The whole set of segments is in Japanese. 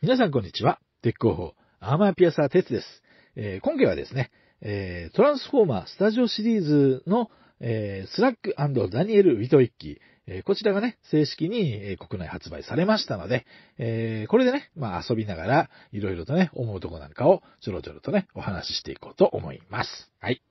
皆さんこんにちは。鉄工法、アーマーピアサー鉄です。えー、今回はですね、えー、トランスフォーマースタジオシリーズの、えー、スラックダニエル・ウィトイッキえこちらがね、正式に、国内発売されましたので、えこれでね、まあ遊びながら、いろいろとね、思うとこなんかをちょろちょろとね、お話ししていこうと思います。はい。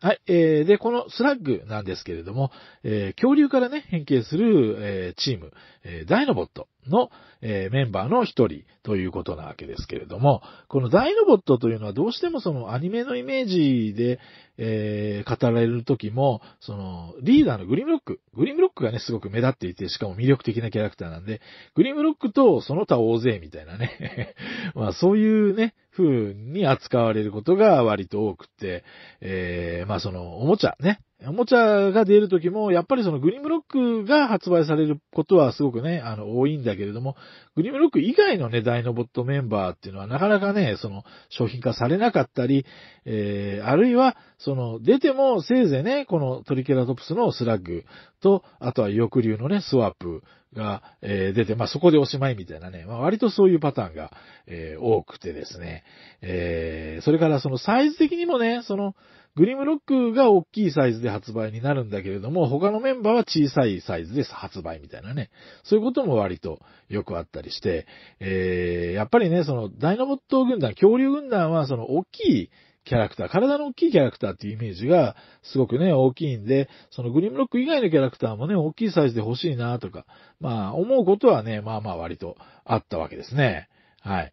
はい。えー、で、このスラッグなんですけれども、えー、恐竜からね、変形する、えー、チーム、えー、ダイノボットの、えメンバーの一人ということなわけですけれども、このダイノボットというのはどうしてもそのアニメのイメージで、えー、語られる時も、そのリーダーのグリムロック、グリムロックがね、すごく目立っていて、しかも魅力的なキャラクターなんで、グリムロックとその他大勢みたいなね まあそういうね、風に扱われることが割と多くて、えー、まあその、おもちゃね。おもちゃが出る時も、やっぱりそのグリムロックが発売されることはすごくね、あの、多いんだけれども、グリムロック以外のね、ダイノボットメンバーっていうのはなかなかね、その、商品化されなかったり、えー、あるいは、その、出てもせいぜいね、このトリケラトプスのスラッグと、あとは翼竜のね、スワープ、が、え出て、まあ、そこでおしまいみたいなね、まあ、割とそういうパターンが、え多くてですね、えそれからそのサイズ的にもね、その、グリムロックが大きいサイズで発売になるんだけれども、他のメンバーは小さいサイズで発売みたいなね。そういうことも割とよくあったりして、えー、やっぱりね、そのダイナモット軍団、恐竜軍団はその大きいキャラクター、体の大きいキャラクターっていうイメージがすごくね、大きいんで、そのグリムロック以外のキャラクターもね、大きいサイズで欲しいなとか、まあ思うことはね、まあまあ割とあったわけですね。はい。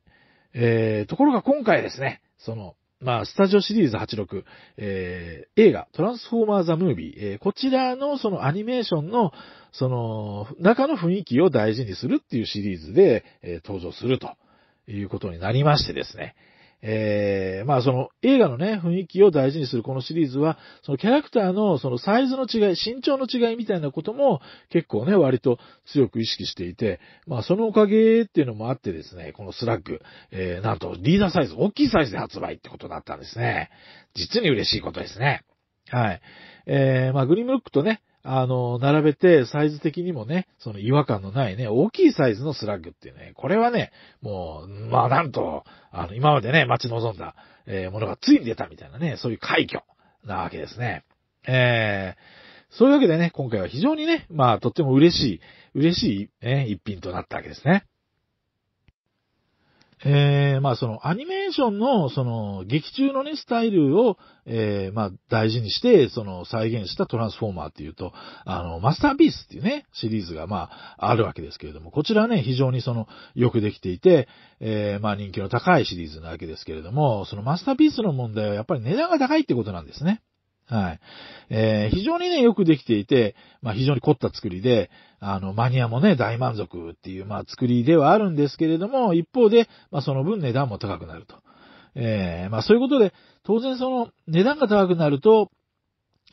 えー、ところが今回ですね、その、まあ、スタジオシリーズ86、えー、映画、トランスフォーマーザムービー、えー、こちらのそのアニメーションの、その、中の雰囲気を大事にするっていうシリーズで、えー、登場するということになりましてですね。えー、まあその映画のね、雰囲気を大事にするこのシリーズは、そのキャラクターのそのサイズの違い、身長の違いみたいなことも結構ね、割と強く意識していて、まあそのおかげっていうのもあってですね、このスラッグ、えー、なんとリーダーサイズ、大きいサイズで発売ってことだったんですね。実に嬉しいことですね。はい。えー、まあ、グリムロックとね、あの、並べて、サイズ的にもね、その違和感のないね、大きいサイズのスラッグっていうね、これはね、もう、まあなんと、あの、今までね、待ち望んだ、えー、ものがついに出たみたいなね、そういう快挙なわけですね。えー、そういうわけでね、今回は非常にね、まあとっても嬉しい、嬉しい、ね、一品となったわけですね。えー、まあそのアニメーションのその劇中のね、スタイルを、えー、まあ大事にしてその再現したトランスフォーマーっていうと、あの、マスターピースっていうね、シリーズがまああるわけですけれども、こちらね、非常にそのよくできていて、えー、まあ人気の高いシリーズなわけですけれども、そのマスターピースの問題はやっぱり値段が高いってことなんですね。はい。えー、非常にね、よくできていて、まあ、非常に凝った作りで、あの、マニアもね、大満足っていう、まあ、作りではあるんですけれども、一方で、まあ、その分値段も高くなると。えー、まあ、そういうことで、当然その、値段が高くなると、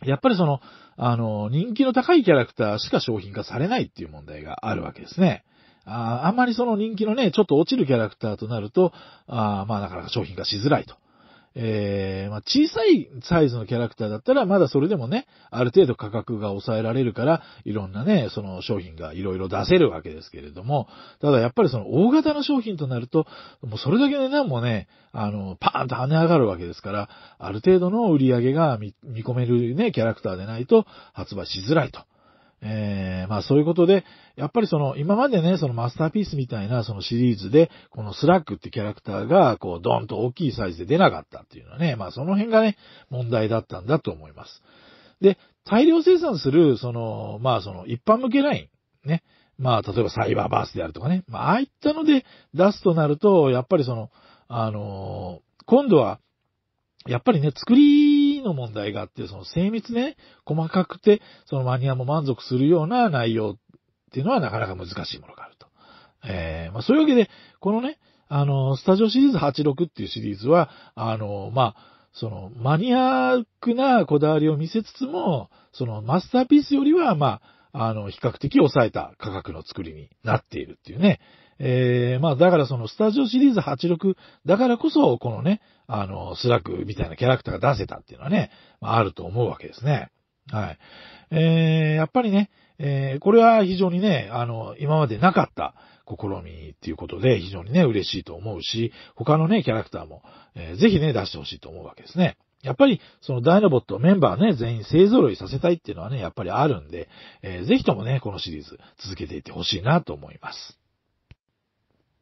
やっぱりその、あの、人気の高いキャラクターしか商品化されないっていう問題があるわけですね。ああんまりその人気のね、ちょっと落ちるキャラクターとなると、あまあ、なかなか商品化しづらいと。えー、まあ、小さいサイズのキャラクターだったら、まだそれでもね、ある程度価格が抑えられるから、いろんなね、その商品がいろいろ出せるわけですけれども、ただやっぱりその大型の商品となると、もうそれだけ値段もね、あの、パーンと跳ね上がるわけですから、ある程度の売り上げが見込めるね、キャラクターでないと発売しづらいと。えー、まあそういうことで、やっぱりその、今までね、そのマスターピースみたいなそのシリーズで、このスラックってキャラクターが、こう、ドンと大きいサイズで出なかったっていうのはね、まあその辺がね、問題だったんだと思います。で、大量生産する、その、まあその、一般向けライン、ね、まあ例えばサイバーバースであるとかね、まあああいったので出すとなると、やっぱりその、あのー、今度は、やっぱりね、作りの問題があって、その精密ね、細かくて、そのマニアも満足するような内容っていうのはなかなか難しいものがあると。えー、まあそういうわけで、このね、あの、スタジオシリーズ86っていうシリーズは、あの、まあ、その、マニアックなこだわりを見せつつも、その、マスターピースよりは、まあ、あの、比較的抑えた価格の作りになっているっていうね、えー、まあだからそのスタジオシリーズ86だからこそ、このね、あの、スラックみたいなキャラクターが出せたっていうのはね、まあ、あると思うわけですね。はい。えー、やっぱりね、えー、これは非常にね、あの、今までなかった試みっていうことで非常にね、嬉しいと思うし、他のね、キャラクターも、えー、ぜひね、出してほしいと思うわけですね。やっぱり、そのダイノボットメンバーね、全員勢揃いさせたいっていうのはね、やっぱりあるんで、えー、ぜひともね、このシリーズ続けていってほしいなと思います。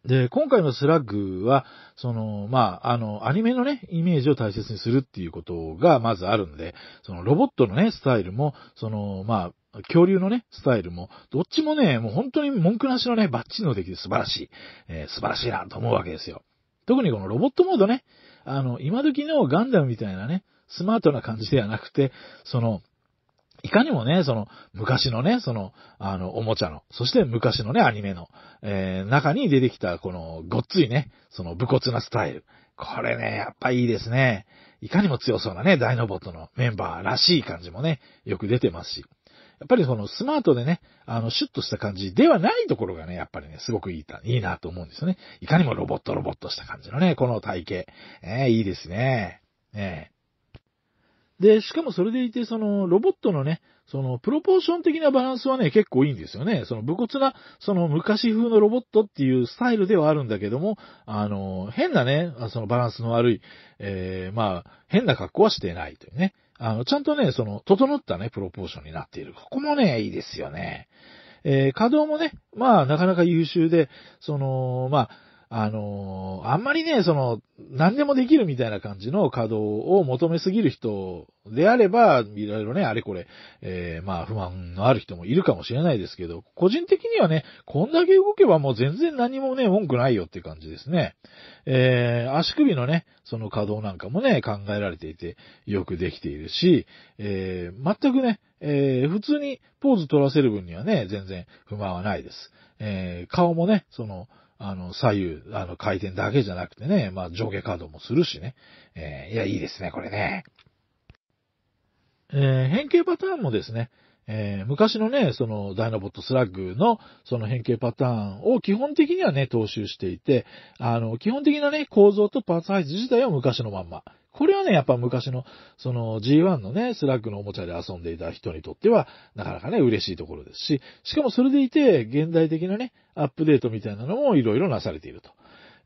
で、今回のスラッグは、その、まあ、あの、アニメのね、イメージを大切にするっていうことがまずあるんで、そのロボットのね、スタイルも、その、まあ、恐竜のね、スタイルも、どっちもね、もう本当に文句なしのね、バッチリの出来で素晴らしい、えー、素晴らしいなと思うわけですよ。特にこのロボットモードね、あの、今時のガンダムみたいなね、スマートな感じではなくて、その、いかにもね、その、昔のね、その、あの、おもちゃの、そして昔のね、アニメの、えー、中に出てきた、この、ごっついね、その、武骨なスタイル。これね、やっぱいいですね。いかにも強そうなね、ダイノボットのメンバーらしい感じもね、よく出てますし。やっぱりそのスマートでね、あの、シュッとした感じではないところがね、やっぱりね、すごくいいいいなと思うんですよね。いかにもロボットロボットした感じのね、この体型。えー、いいですね。えで、しかもそれでいて、その、ロボットのね、その、プロポーション的なバランスはね、結構いいんですよね。その、武骨な、その、昔風のロボットっていうスタイルではあるんだけども、あの、変なね、そのバランスの悪い、えー、まあ、変な格好はしてないというね。あの、ちゃんとね、その、整ったね、プロポーションになっている。ここもね、いいですよね。えー、稼働もね、まあ、なかなか優秀で、その、まあ、あのー、あんまりね、その、何でもできるみたいな感じの稼働を求めすぎる人であれば、いろいろね、あれこれ、えー、まあ、不満のある人もいるかもしれないですけど、個人的にはね、こんだけ動けばもう全然何もね、文句ないよって感じですね。えー、足首のね、その稼働なんかもね、考えられていて、よくできているし、えー、全くね、えー、普通にポーズ取らせる分にはね、全然不満はないです。えー、顔もね、その、あの、左右、あの、回転だけじゃなくてね、まあ、上下稼働もするしね。えー、いや、いいですね、これね。えー、変形パターンもですね、えー、昔のね、そのダイナボットスラッグのその変形パターンを基本的にはね、踏襲していて、あの、基本的なね、構造とパーツ配置自体は昔のまんま。これはね、やっぱ昔の、その G1 のね、スラッグのおもちゃで遊んでいた人にとっては、なかなかね、嬉しいところですし、しかもそれでいて、現代的なね、アップデートみたいなのもいろいろなされていると。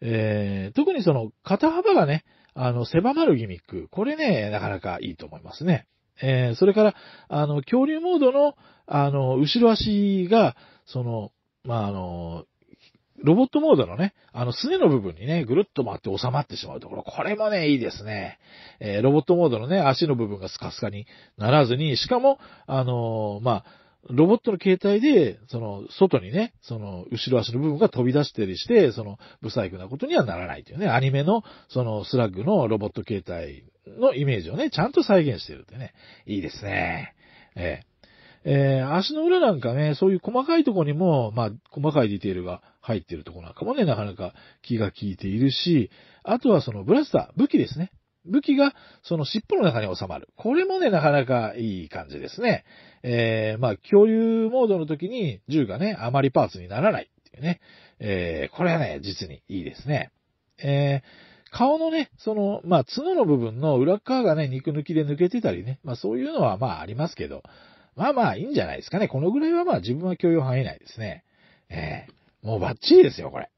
えー、特にその、肩幅がね、あの、狭まるギミック、これね、なかなかいいと思いますね。えー、それから、あの、恐竜モードの、あの、後ろ足が、その、まあ、あの、ロボットモードのね、あの、すねの部分にね、ぐるっと回って収まってしまうところ、これもね、いいですね。えー、ロボットモードのね、足の部分がスカスカにならずに、しかも、あのー、まあ、ロボットの携帯で、その、外にね、その、後ろ足の部分が飛び出したりして、その、不細工なことにはならないというね、アニメの、その、スラッグのロボット携帯のイメージをね、ちゃんと再現してるってね、いいですね。えー、えー、足の裏なんかね、そういう細かいとこにも、まあ、細かいディテールが入ってるとこなんかもね、なかなか気が利いているし、あとはそのブラスター、武器ですね。武器がその尻尾の中に収まる。これもね、なかなかいい感じですね。えー、まあ、共有モードの時に銃がね、あまりパーツにならないっていうね。えー、これはね、実にいいですね。えー、顔のね、その、まあ、角の部分の裏側がね、肉抜きで抜けてたりね。まあ、そういうのはまあ、ありますけど。まあまあ、いいんじゃないですかね。このぐらいはまあ、自分は共有範囲内ですね。えー、もうバッチリですよ、これ。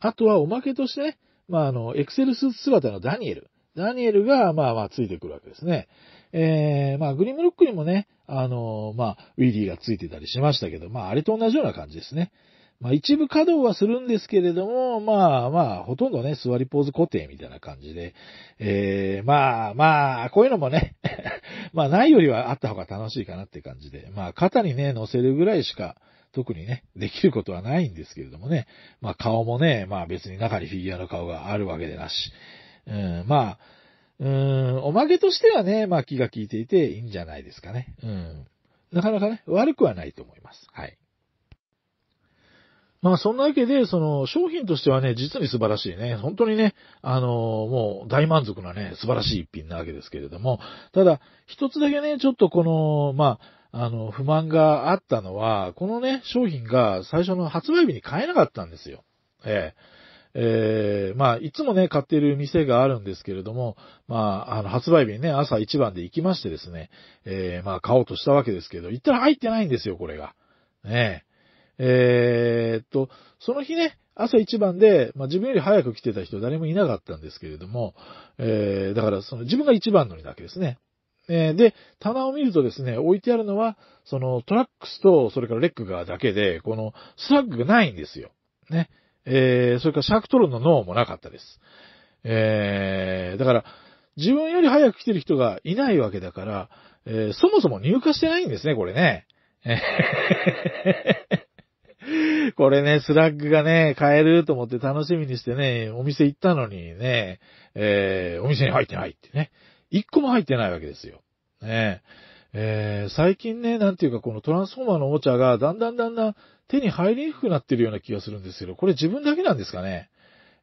あとはおまけとしてね、まあ、あの、エクセルスーツ姿のダニエル。ダニエルが、まあまあ、ついてくるわけですね。えー、まあ、グリムロックにもね、あの、まあ、ウィリーがついてたりしましたけど、まあ、あれと同じような感じですね。まあ、一部稼働はするんですけれども、まあまあ、ほとんどね、座りポーズ固定みたいな感じで、えー、まあまあ、こういうのもね まあ、ないよりはあった方が楽しいかなって感じで、まあ、肩にね、乗せるぐらいしか、特にね、できることはないんですけれどもね、まあ顔もね、まあ別に中にフィギュアの顔があるわけでなし、うん、まあ、うん、おまけとしてはね、まあ気が利いていていいんじゃないですかね。うん。なかなかね、悪くはないと思います。はい。まあそんなわけで、その商品としてはね、実に素晴らしいね。本当にね、あのー、もう大満足なね、素晴らしい一品なわけですけれども、ただ、一つだけね、ちょっとこの、まあ、あの、不満があったのは、このね、商品が最初の発売日に買えなかったんですよ。えええー、まあ、いつもね、買ってる店があるんですけれども、まあ、あの、発売日にね、朝一番で行きましてですね、えー、まあ、買おうとしたわけですけど、行ったら入ってないんですよ、これが。ねえ。えー、っと、その日ね、朝一番で、まあ、自分より早く来てた人誰もいなかったんですけれども、えー、だからその自分が一番乗りなわけですね。えで、棚を見るとですね、置いてあるのは、そのトラックスと、それからレックがだけで、このスラッグがないんですよ。ね。えー、それからシャークトロンの脳もなかったです。えー、だから、自分より早く来てる人がいないわけだから、えー、そもそも入荷してないんですね、これね。これね、スラッグがね、買えると思って楽しみにしてね、お店行ったのにね、えー、お店に入ってないってね。一個も入ってないわけですよ。ねえー、最近ね、なんていうかこのトランスフォーマーのおもちゃがだんだんだんだん手に入りにくくなってるような気がするんですけど、これ自分だけなんですかね。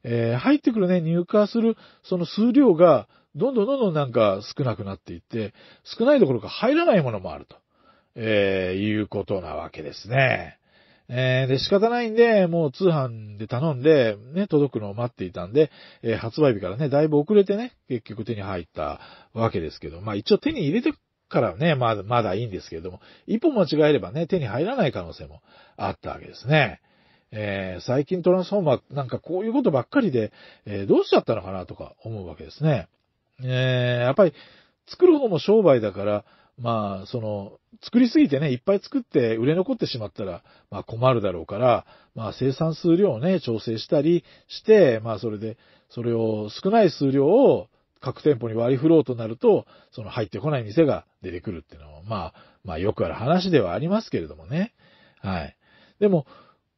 えー、入ってくるね、入荷するその数量がどんどんどんどんなんか少なくなっていって、少ないどころか入らないものもあると、えー、いうことなわけですね。えー、で、仕方ないんで、もう通販で頼んで、ね、届くのを待っていたんで、えー、発売日からね、だいぶ遅れてね、結局手に入ったわけですけど、まあ一応手に入れてからね、まだ、まだいいんですけれども、一歩間違えればね、手に入らない可能性もあったわけですね。えー、最近トランスフォーマーなんかこういうことばっかりで、えー、どうしちゃったのかなとか思うわけですね。えー、やっぱり作る方も商売だから、まあ、その、作りすぎてね、いっぱい作って売れ残ってしまったら、まあ困るだろうから、まあ生産数量をね、調整したりして、まあそれで、それを少ない数量を各店舗に割り振ろうとなると、その入ってこない店が出てくるっていうのは、まあ、まあよくある話ではありますけれどもね。はい。でも、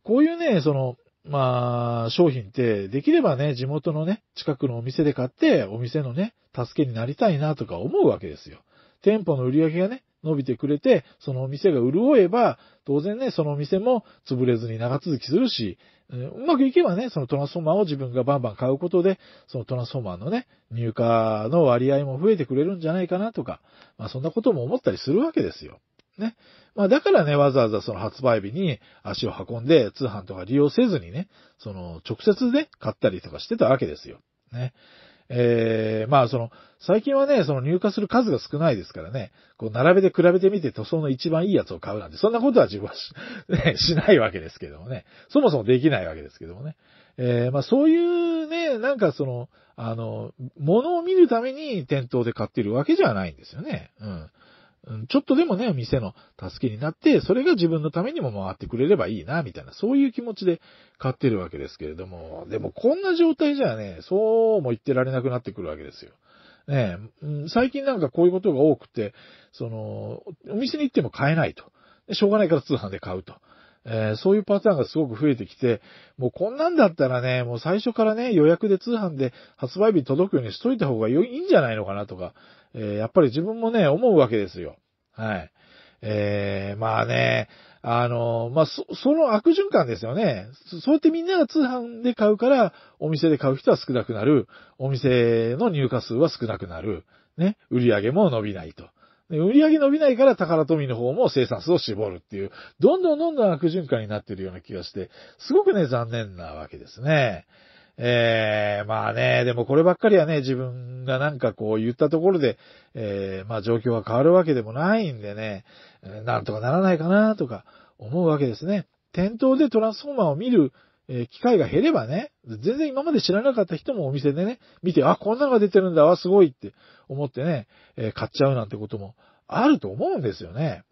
こういうね、その、まあ、商品って、できればね、地元のね、近くのお店で買って、お店のね、助けになりたいなとか思うわけですよ。店舗の売り上げがね、伸びてくれて、そのお店が潤えば、当然ね、そのお店も潰れずに長続きするし、うまくいけばね、そのトランスフォーマーを自分がバンバン買うことで、そのトランスフォーマーのね、入荷の割合も増えてくれるんじゃないかなとか、まあそんなことも思ったりするわけですよ。ね。まあだからね、わざわざその発売日に足を運んで通販とか利用せずにね、その直接で、買ったりとかしてたわけですよ。ね。えー、まあその、最近はね、その入荷する数が少ないですからね、こう並べて比べてみて塗装の一番いいやつを買うなんて、そんなことは自分はし ね、しないわけですけどもね、そもそもできないわけですけどもね。えー、まあそういうね、なんかその、あの、物を見るために店頭で買ってるわけじゃないんですよね。うん。うん、ちょっとでもね、店の助けになって、それが自分のためにも回ってくれればいいな、みたいな、そういう気持ちで買ってるわけですけれども、でもこんな状態じゃね、そうも言ってられなくなってくるわけですよ。ねうん、最近なんかこういうことが多くて、その、お店に行っても買えないと。しょうがないから通販で買うと。えー、そういうパターンがすごく増えてきて、もうこんなんだったらね、もう最初からね、予約で通販で発売日届くようにしといた方がいいんじゃないのかなとか、えー、やっぱり自分もね、思うわけですよ。はい。えー、まあね、あの、まあ、そ、その悪循環ですよね。そうやってみんなが通販で買うから、お店で買う人は少なくなる。お店の入荷数は少なくなる。ね。売り上げも伸びないと。売り上げ伸びないから宝富の方も生産数を絞るっていう、どんどんどんどん悪循環になってるような気がして、すごくね、残念なわけですね。ええー、まあね、でもこればっかりはね、自分がなんかこう言ったところで、ええー、まあ状況が変わるわけでもないんでね、なんとかならないかなとか思うわけですね。店頭でトランスフォーマーを見る、え機会が減ればね、全然今まで知らなかった人もお店でね、見て、あ、こんなのが出てるんだわ、すごいって思ってね、えー、買っちゃうなんてこともあると思うんですよね。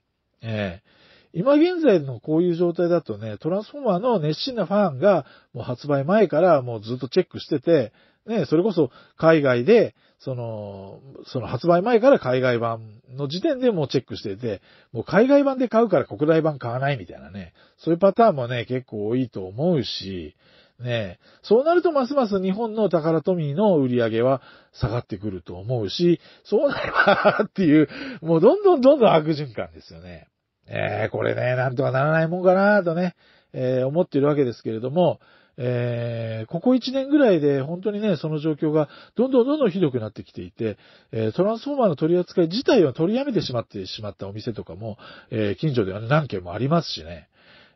ええー今現在のこういう状態だとね、トランスフォーマーの熱心なファンが、もう発売前からもうずっとチェックしてて、ね、それこそ海外で、その、その発売前から海外版の時点でもうチェックしてて、もう海外版で買うから国内版買わないみたいなね、そういうパターンもね、結構多いと思うし、ねえ。そうなるとますます日本の宝トミーの売り上げは下がってくると思うし、そうなればっていう、もうどんどんどんどん悪循環ですよね。えー、これね、なんとかならないもんかなとね、えー、思ってるわけですけれども、えー、ここ1年ぐらいで本当にね、その状況がどんどんどんどんひどくなってきていて、えトランスフォーマーの取り扱い自体は取りやめてしまってしまったお店とかも、え近所では何件もありますしね。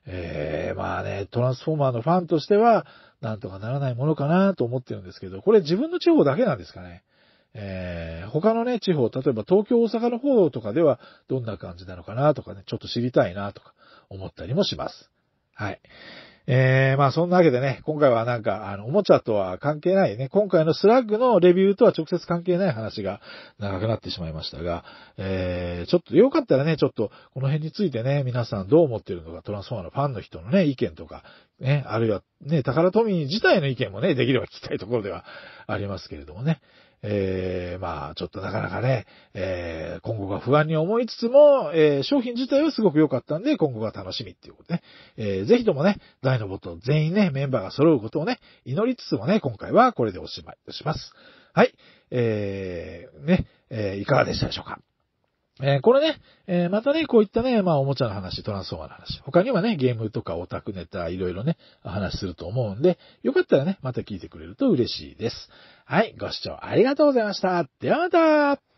えー、まあね、トランスフォーマーのファンとしては、なんとかならないものかなと思ってるんですけど、これ自分の地方だけなんですかね。えー、他のね、地方、例えば東京、大阪の方とかではどんな感じなのかなとかね、ちょっと知りたいなとか思ったりもします。はい。えー、まあそんなわけでね、今回はなんか、あの、おもちゃとは関係ないね、今回のスラッグのレビューとは直接関係ない話が長くなってしまいましたが、えー、ちょっとよかったらね、ちょっとこの辺についてね、皆さんどう思ってるのか、トランスフォーマーのファンの人のね、意見とか、ね、あるいはね、宝富自体の意見もね、できれば聞きたいところではありますけれどもね。えー、まあ、ちょっとなかなかね、えー、今後が不安に思いつつも、えー、商品自体はすごく良かったんで、今後が楽しみっていうことね。えー、ぜひともね、大のボット全員ね、メンバーが揃うことをね、祈りつつもね、今回はこれでおしまいとします。はい。えー、ね、えー、いかがでしたでしょうかえー、これね、えー、またね、こういったね、まあ、おもちゃの話、トランスフォーマーの話、他にはね、ゲームとかオタクネタ、いろいろね、お話すると思うんで、よかったらね、また聞いてくれると嬉しいです。はい、ご視聴ありがとうございました。ではまた